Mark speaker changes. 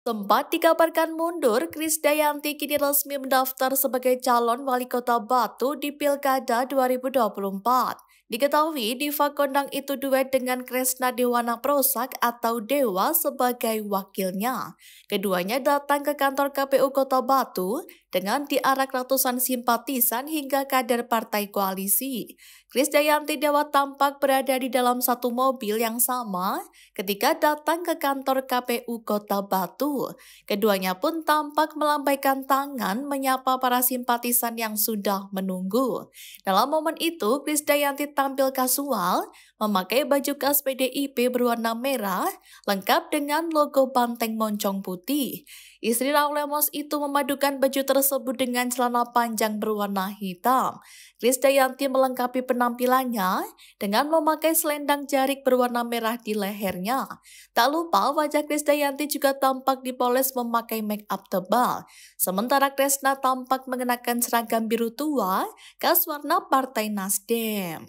Speaker 1: Tempat dikabarkan mundur, Kris Dayanti kini resmi mendaftar sebagai calon wali kota Batu di Pilkada 2024. Diketahui Diva Kondang itu duet dengan Kresna Dewana Prosak atau Dewa sebagai wakilnya. Keduanya datang ke kantor KPU Kota Batu dengan diarak ratusan simpatisan hingga kader partai koalisi. Dayanti Dewa tampak berada di dalam satu mobil yang sama ketika datang ke kantor KPU Kota Batu. Keduanya pun tampak melambaikan tangan menyapa para simpatisan yang sudah menunggu. Dalam momen itu, Dayanti tampil kasual, memakai baju khas PDIP berwarna merah, lengkap dengan logo banteng moncong putih. Istri Raul Lemos itu memadukan baju tersebut dengan celana panjang berwarna hitam. Chris Dayanti melengkapi penampilannya dengan memakai selendang jarik berwarna merah di lehernya. Tak lupa wajah Chris Dayanti juga tampak dipoles memakai make up tebal. Sementara Kresna tampak mengenakan seragam biru tua khas warna Partai Nasdem.